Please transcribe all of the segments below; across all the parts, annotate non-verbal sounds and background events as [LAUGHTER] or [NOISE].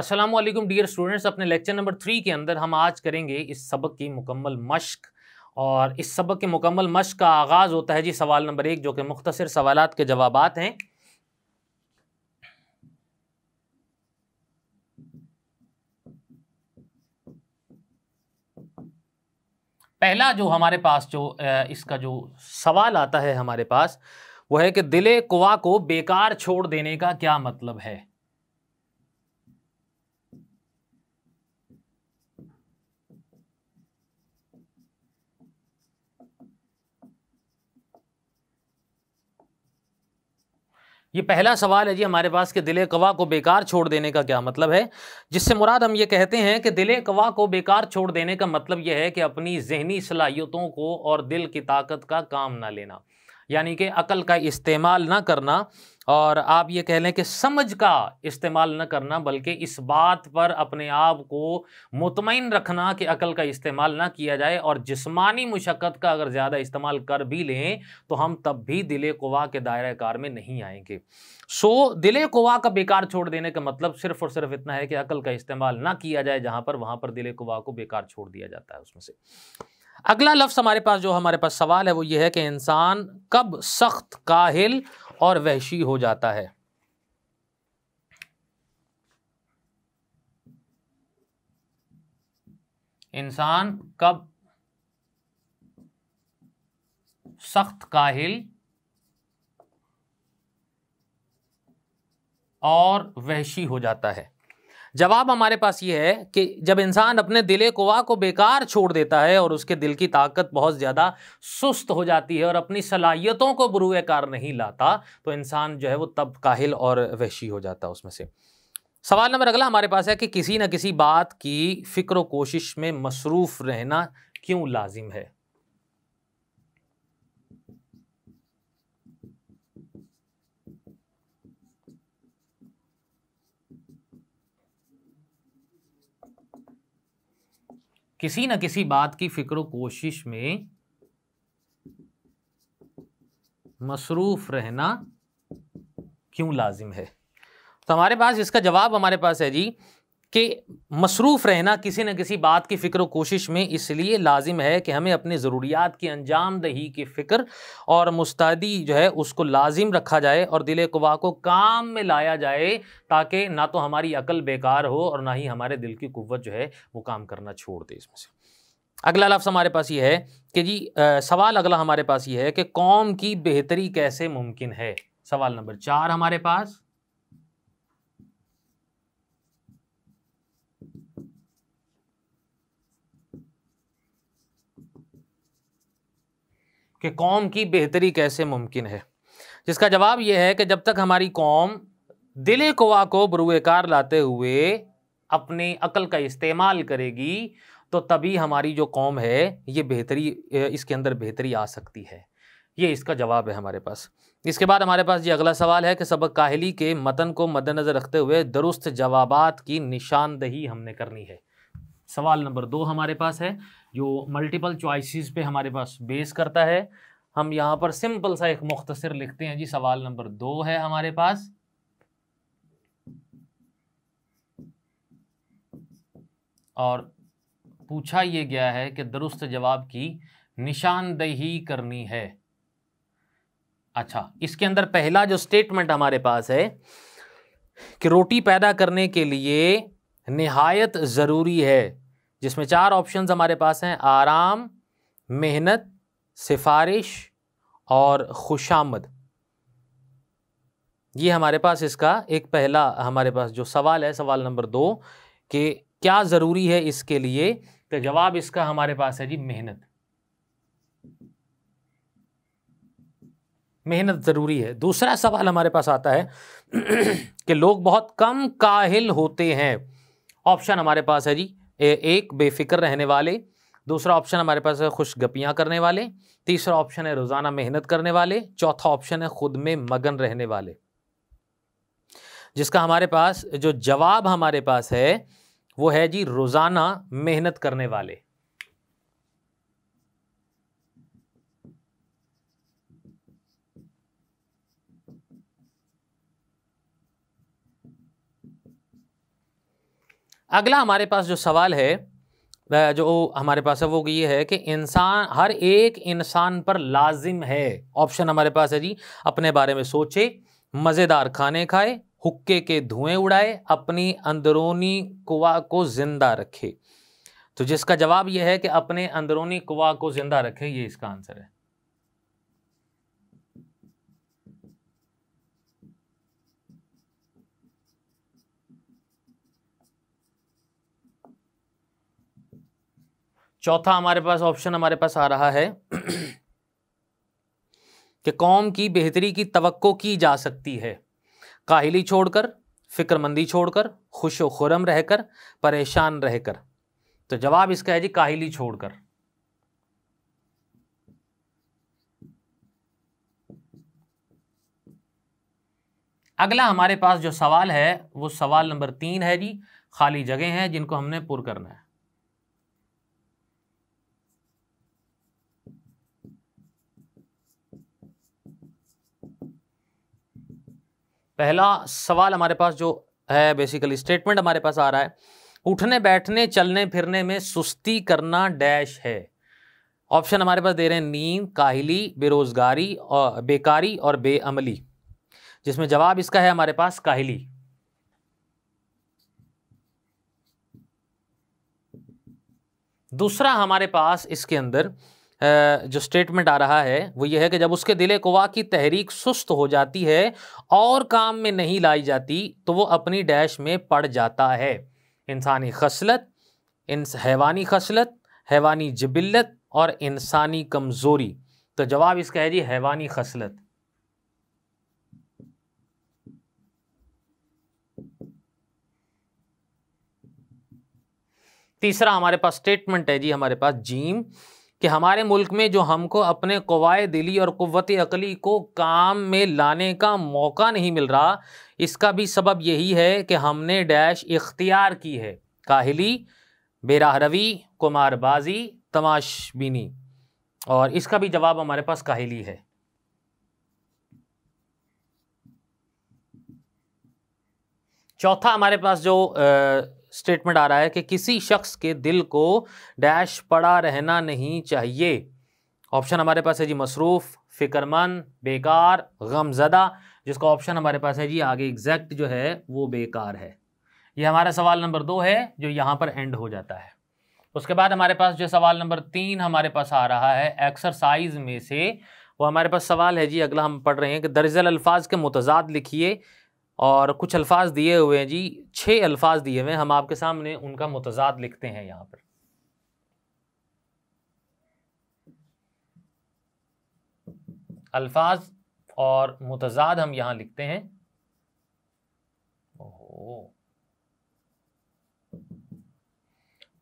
Aslam dear students अपने lecture number three के अंदर हम आज करेंगे इस सबक की मुकम्मल मश्क और इस सबक के मुकम्मल मश्क का आगाज़ होता है जी सवाल नंबर एक जो कि मुख्तर सवालत के जवाब हैं पहला जो हमारे पास जो इसका जो सवाल आता है हमारे पास वो है कि दिले कुआ को बेकार छोड़ देने का क्या मतलब है ये पहला सवाल है जी हमारे पास कि दिले कवा को बेकार छोड़ देने का क्या मतलब है जिससे मुराद हम ये कहते हैं कि दिले कवा को बेकार छोड़ देने का मतलब यह है कि अपनी जहनी सलाहियतों को और दिल की ताकत का काम ना लेना यानी कि अकल का इस्तेमाल ना करना और आप ये कह लें कि समझ का इस्तेमाल न करना बल्कि इस बात पर अपने आप को मुतमिन रखना कि अकल का इस्तेमाल ना किया जाए और जिस्मानी मुशक्क़त का अगर ज़्यादा इस्तेमाल कर भी लें तो हम तब भी दिले कोवा के दायरा कार में नहीं आएंगे सो दिले कोवा का बेकार छोड़ देने का मतलब सिर्फ और सिर्फ इतना है कि अकल का इस्तेमाल ना किया जाए जहाँ पर वहाँ पर दिले कोवा को बेकार छोड़ दिया जाता है उसमें से अगला लफ्ज़ हमारे पास जो हमारे पास सवाल है वो ये है कि इंसान कब सख्त काहिल और वहशी हो जाता है इंसान कब सख्त काहिल और वहशी हो जाता है जवाब हमारे पास ये है कि जब इंसान अपने दिले कोवा को बेकार छोड़ देता है और उसके दिल की ताकत बहुत ज़्यादा सुस्त हो जाती है और अपनी सलाहियतों को बुरूकार नहीं लाता तो इंसान जो है वो तब काहिल और वहशी हो जाता है उसमें से सवाल नंबर अगला हमारे पास है कि किसी न किसी बात की फ़िक्र कोशिश में मसरूफ़ रहना क्यों लाजिम है किसी न किसी बात की फिक्र कोशिश में मसरूफ रहना क्यों लाजिम है तो हमारे पास इसका जवाब हमारे पास है जी कि मसरूफ़ रहना किसी न किसी बात की फ़िक्र कोशिश में इसलिए लाजिम है कि हमें अपनी ज़रूरियात की अंजाम दही की फ़िक्र और मुस्तादी जो है उसको लाजिम रखा जाए और दिल कुबा को काम में लाया जाए ताकि ना तो हमारी अकल बेकार हो और ना ही हमारे दिल की कुत जो है वो काम करना छोड़ दे इसमें से अगला लफ्स हमारे पास ये है कि जी आ, सवाल अगला हमारे पास ये है कि कौम की बेहतरी कैसे मुमकिन है सवाल नंबर चार हमारे पास कि कौम की बेहतरी कैसे मुमकिन है जिसका जवाब यह है कि जब तक हमारी कौम दिल कुआ को बरूकार लाते हुए अपने अकल का इस्तेमाल करेगी तो तभी हमारी जो कौम है ये बेहतरी इसके अंदर बेहतरी आ सकती है ये इसका जवाब है हमारे पास इसके बाद हमारे पास ये अगला सवाल है कि सबक काहली के मतन को मद्दनज़र रखते हुए दुरुस्त जवाबात की निशानदही हमने करनी है सवाल नंबर दो हमारे पास है जो मल्टीपल च्वाइसिस पे हमारे पास बेस करता है हम यहाँ पर सिंपल सा एक मुख्तसर लिखते हैं जी सवाल नंबर दो है हमारे पास और पूछा ये गया है कि दुरुस्त जवाब की निशानदेही करनी है अच्छा इसके अंदर पहला जो स्टेटमेंट हमारे पास है कि रोटी पैदा करने के लिए नहायत ज़रूरी है जिसमें चार ऑप्शंस हमारे पास हैं आराम मेहनत सिफारिश और खुशामद ये हमारे पास इसका एक पहला हमारे पास जो सवाल है सवाल नंबर दो कि क्या ज़रूरी है इसके लिए तो जवाब इसका हमारे पास है जी मेहनत मेहनत ज़रूरी है दूसरा सवाल हमारे पास आता है [CLEARS THROAT] कि लोग बहुत कम काहिल होते हैं ऑप्शन हमारे पास है जी एक बेफिक्र रहने वाले दूसरा ऑप्शन हमारे पास है खुशगपियाँ करने वाले तीसरा ऑप्शन है रोज़ाना मेहनत करने वाले चौथा ऑप्शन है खुद में मगन रहने वाले जिसका हमारे पास जो जवाब हमारे पास है वो है जी रोज़ाना मेहनत करने वाले अगला हमारे पास जो सवाल है जो हमारे पास है वो ये है कि इंसान हर एक इंसान पर लाजिम है ऑप्शन हमारे पास है जी अपने बारे में सोचे मज़ेदार खाने खाए हुक्के के धुएं उड़ाए अपनी अंदरूनी कुआ को ज़िंदा रखे तो जिसका जवाब यह है कि अपने अंदरूनी कुआ को ज़िंदा रखे ये इसका आंसर है चौथा हमारे पास ऑप्शन हमारे पास आ रहा है कि कौम की बेहतरी की तवक्को की जा सकती है काहली छोड़कर फिक्रमंदी छोड़कर खुश व खुरम रहकर परेशान रहकर तो जवाब इसका है जी काहली छोड़कर अगला हमारे पास जो सवाल है वो सवाल नंबर तीन है जी खाली जगह हैं जिनको हमने पुर करना है पहला सवाल हमारे पास जो है बेसिकली स्टेटमेंट हमारे पास आ रहा है उठने बैठने चलने फिरने में सुस्ती करना डैश है ऑप्शन हमारे पास दे रहे हैं नींद काहली बेरोजगारी और बेकारी और बेअमली जिसमें जवाब इसका है हमारे पास काहली दूसरा हमारे पास इसके अंदर जो स्टेटमेंट आ रहा है वो ये है कि जब उसके दिले कुवा की तहरीक सुस्त हो जाती है और काम में नहीं लाई जाती तो वो अपनी डैश में पड़ जाता है इंसानी खसलत इंस हैवानी खसलत हैवानी जबिलत और इंसानी कमज़ोरी तो जवाब इसका है जी हैवानी खसलत तीसरा हमारे पास स्टेटमेंट है जी हमारे पास जीम कि हमारे मुल्क में जो हमको अपने कवाय दिली और कुत अकली को काम में लाने का मौका नहीं मिल रहा इसका भी सबब यही है कि हमने डैश इख्तियार की है काहली बेराहरवी कुमारबाजी तमाशबीनी और इसका भी जवाब हमारे पास काहली है चौथा हमारे पास जो स्टेटमेंट आ रहा है कि किसी शख्स के दिल को डैश पड़ा रहना नहीं चाहिए ऑप्शन हमारे पास है जी मसरूफ़ फ़िक्रमंद बेकार गमज़दा जिसका ऑप्शन हमारे पास है जी आगे एग्जैक्ट जो है वो बेकार है ये हमारा सवाल नंबर दो है जो यहाँ पर एंड हो जाता है उसके बाद हमारे पास जो सवाल नंबर तीन हमारे पास आ रहा है एक्सरसाइज में से वो हमारे पास सवाल है जी अगला हम पढ़ रहे हैं कि दर्जल अल्फाज के मुतजाद लिखिए और कुछ अल्फाज दिए हुए हैं जी छः अल्फाज दिए हुए हैं हम आपके सामने उनका मुतजाद लिखते हैं यहाँ पर अल्फाज और मुतजाद हम यहाँ लिखते हैं ओहो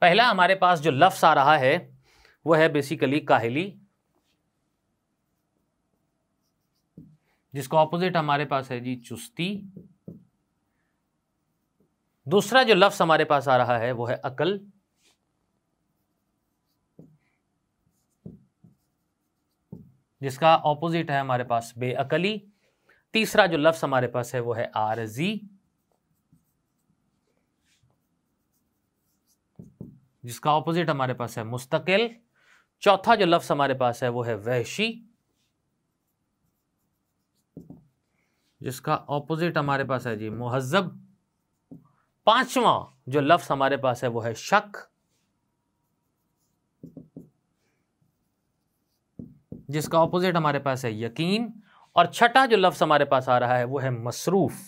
पहला हमारे पास जो लफ्स आ रहा है वह है बेसिकली काहली जिसका ऑपोजिट हमारे पास है जी चुस्ती दूसरा जो लफ्ज़ हमारे पास आ रहा है वो है अकल जिसका ऑपोजिट है हमारे पास बेअकली तीसरा जो लफ्ज़ हमारे पास है वो है आरजी जिसका ऑपोजिट हमारे पास है मुस्तकिल चौथा जो लफ्ज़ हमारे पास है वो है वहशी जिसका ऑपोजिट हमारे पास है जी मुहजब पांचवा जो लफ्स हमारे पास है वो है शक जिसका ऑपोजिट हमारे पास है यकीन और छठा जो लफ्स हमारे पास आ रहा है वो है मसरूफ़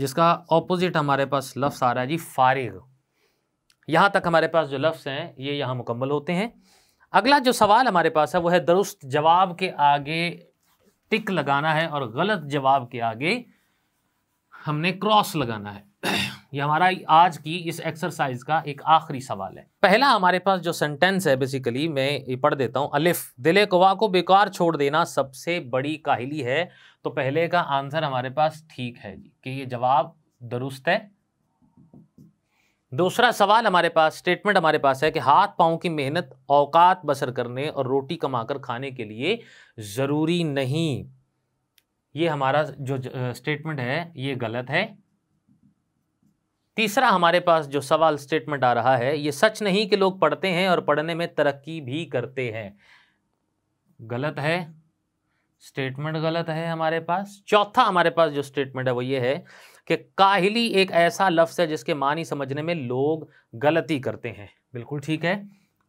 जिसका ऑपोजिट हमारे पास लफ्स आ रहा है जी फारिग यहां तक हमारे पास जो लफ्स हैं ये यहां मुकम्मल होते हैं अगला जो सवाल हमारे पास है वो है दुरुस्त जवाब के आगे टिक लगाना है और गलत जवाब के आगे हमने क्रॉस लगाना है ये हमारा आज की इस एक्सरसाइज का एक आखिरी सवाल है पहला हमारे पास जो सेंटेंस है बेसिकली मैं ये पढ़ देता हूँ अलिफ दिले कुवा को बेकार छोड़ देना सबसे बड़ी काहली है तो पहले का आंसर हमारे पास ठीक है जी कि ये जवाब दुरुस्त है दूसरा सवाल हमारे पास स्टेटमेंट हमारे पास है कि हाथ पाँव की मेहनत औकात बसर करने और रोटी कमाकर खाने के लिए ज़रूरी नहीं ये हमारा जो स्टेटमेंट है ये गलत है तीसरा हमारे पास जो सवाल स्टेटमेंट आ रहा है ये सच नहीं कि लोग पढ़ते हैं और पढ़ने में तरक्की भी करते हैं गलत है स्टेटमेंट गलत है हमारे पास चौथा हमारे पास जो स्टेटमेंट है वो ये है कि काहिली एक ऐसा लफ्ज़ है जिसके मानी समझने में लोग गलती करते हैं बिल्कुल ठीक है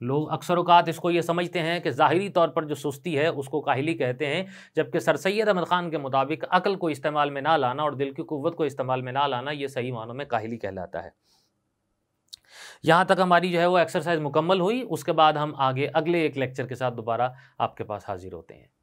लोग अक्सर अवकात इसको ये समझते हैं कि ज़ाहरी तौर पर जो सुस्ती है उसको काहली कहते हैं जबकि सर सैद अहमद ख़ान के मुताबिक अकल को इस्तेमाल में ना लाना और दिल की कुत को इस्तेमाल में ना लाना ये सही मानों में काहली कहलाता है यहाँ तक हमारी जो है वो एक्सरसाइज मुकम्मल हुई उसके बाद हम आगे अगले एक लेक्चर के साथ दोबारा आपके पास हाजिर होते हैं